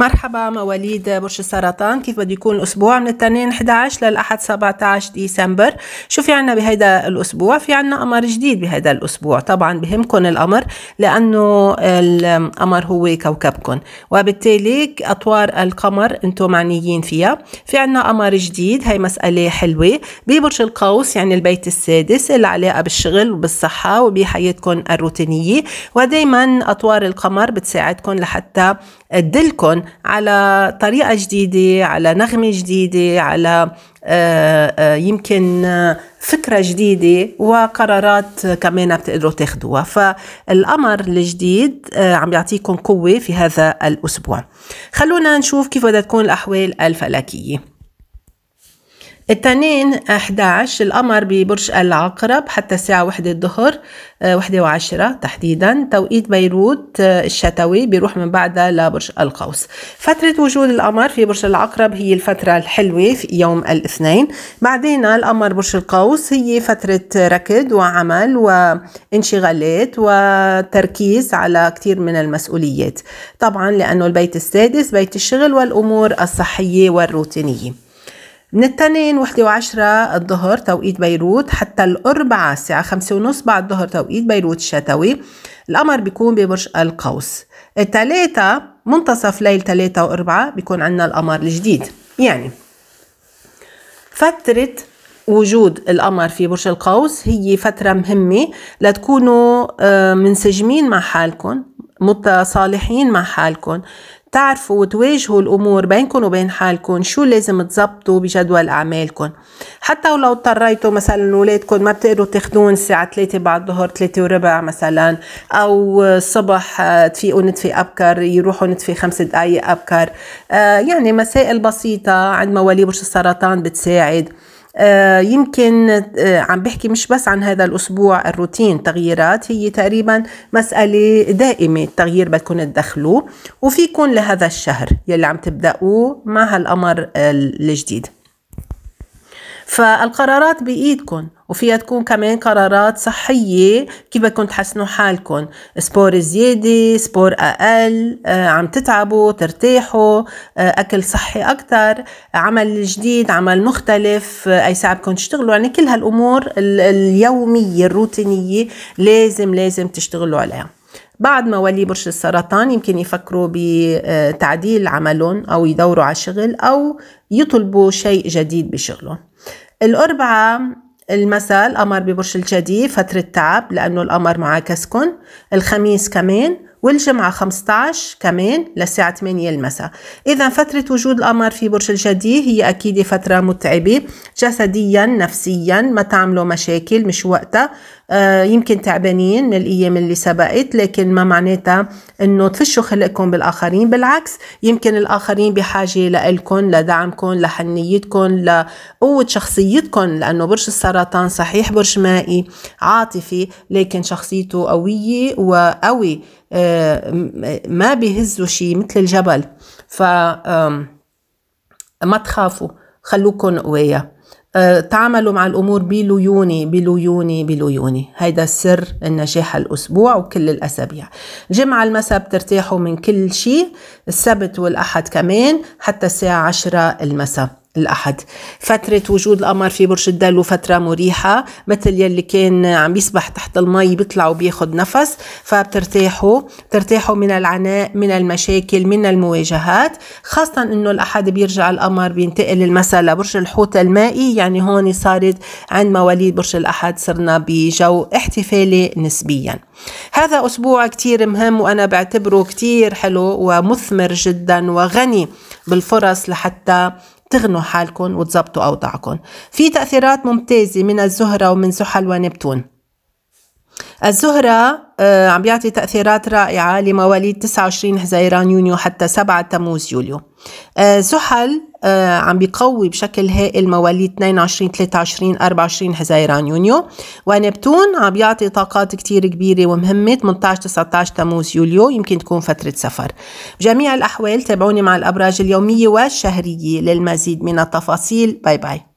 مرحبا مواليد برج السرطان كيف بده يكون الاسبوع من الاثنين 11 للاحد 17 ديسمبر شو في عنا بهيدا الاسبوع في عنا قمر جديد بهيدا الاسبوع طبعا بهمكم القمر لانه القمر هو كوكبكم وبالتالي اطوار القمر انتم معنيين فيها في عنا قمر جديد هي مساله حلوه ببرج القوس يعني البيت السادس العلاقه بالشغل وبالصحه وبحياتكم الروتينيه ودائما اطوار القمر بتساعدكم لحتى تدلكم على طريقه جديده على نغمه جديده على آه، آه، يمكن آه، فكرة جديدة وقرارات كمان بتقدروا تاخدوها فالأمر الجديد عم يعطيكم قوة في هذا الأسبوع خلونا نشوف كيف بدها تكون الأحوال الفلكية التنين 11 القمر ببرج العقرب حتى الساعة 1 الظهر آه، و وعشرة تحديدا توقيت بيروت آه، الشتوي بيروح من بعدها لبرج القوس فترة وجود القمر في برج العقرب هي الفترة الحلوة في يوم الاثنين بعدين القمر برج القوس هي فترة ركض وعمل وانشغالات وتركيز على كثير من المسؤوليات طبعا لأنه البيت السادس بيت الشغل والأمور الصحية والروتينية من التنين وحدة وعشرة الظهر توقيت بيروت حتى الأربعة الساعة خمسة ونص بعد الظهر توقيت بيروت الشتوي القمر بيكون ببرج القوس التلاتة منتصف ليل تلاتة وأربعة بيكون عندنا القمر الجديد يعني فترة وجود القمر في برج القوس هي فترة مهمة لتكونوا آه، منسجمين مع حالكم متصالحين مع حالكم تعرفوا وتواجهوا الأمور بينكم وبين حالكم شو لازم تظبطوا بجدول أعمالكم حتى ولو اضطريتوا مثلا اولادكم ما بتقدروا تاخذون الساعة 3 بعد الظهر 3 وربع مثلا أو الصبح تفيقوا نتفي أبكر يروحوا نتفي خمس دقايق أبكر آه، يعني مسائل بسيطة عند مواليد برج السرطان بتساعد آه، يمكن آه، عم بحكي مش بس عن هذا الأسبوع الروتين تغييرات هي تقريبا مسألة دائمة التغيير بتكون تدخلوه وفيكون لهذا الشهر يلي عم تبدأوه مع هالأمر آه، الجديد فالقرارات بايدكم وفيها تكون كمان قرارات صحية كيف بدكم تحسنوا حالكم سبور زيادة سبور أقل آه، عم تتعبوا ترتاحوا آه، أكل صحي أكتر عمل جديد عمل مختلف آه، أي ساعة بدكم تشتغلوا يعني كل هالأمور اليومية الروتينية لازم لازم تشتغلوا عليها بعد ما ولي برج السرطان يمكن يفكروا بتعديل عملهم أو يدوروا على شغل أو يطلبوا شيء جديد بشغلهم الأربعة المساء القمر ببرج الجدي فترة تعب لأنه القمر معاكسكن الخميس كمان والجمعة 15 كمان للساعة 8 المساء إذا فترة وجود القمر في برج الجدي هي أكيد فترة متعبة جسديا نفسيا ما تعملوا مشاكل مش وقتها آه، يمكن تعبانين من الايام اللي سبقت لكن ما معناتها انه تفشوا خلقكم بالاخرين بالعكس يمكن الاخرين بحاجه لكم لدعمكم لحنيتكم لقوه شخصيتكم لانه برج السرطان صحيح برج مائي عاطفي لكن شخصيته قويه وقوي آه، ما بيهزوا شيء مثل الجبل ف ما تخافوا خلوكم قوية آه، تعاملوا مع الأمور بليوني بليوني بليوني هيدا سر النجاح الأسبوع وكل الأسابيع الجمعة المساء بترتاحوا من كل شيء السبت والأحد كمان حتى الساعة 10 المساء الأحد فترة وجود القمر في برج الدلو فترة مريحة مثل يلي كان عم يسبح تحت المي بيطلع وبياخد نفس فبترتاحوا بترتاحوا من العناء من المشاكل من المواجهات خاصة انه الأحد بيرجع القمر بينتقل المساء لبرج الحوت المائي يعني هون صارت عند مواليد برج الأحد صرنا بجو احتفالي نسبيا هذا أسبوع كتير مهم وأنا بعتبره كتير حلو ومثمر جدا وغني بالفرص لحتى تغنوا حالكم وتظبطوا أوضاعكم في تأثيرات ممتازة من الزهرة ومن زحل ونبتون الزهرة آه، عم بيعطي تأثيرات رائعة لمواليد 29 حزيران يونيو حتى 7 تموز يوليو زحل آه، آه، عم بيقوي بشكل هائل مواليد 22 23 24 حزيران يونيو ونبتون عم بيعطي طاقات كتير كبيرة ومهمة 18 19 تموز يوليو يمكن تكون فترة سفر بجميع الأحوال تابعوني مع الأبراج اليومية والشهرية للمزيد من التفاصيل باي باي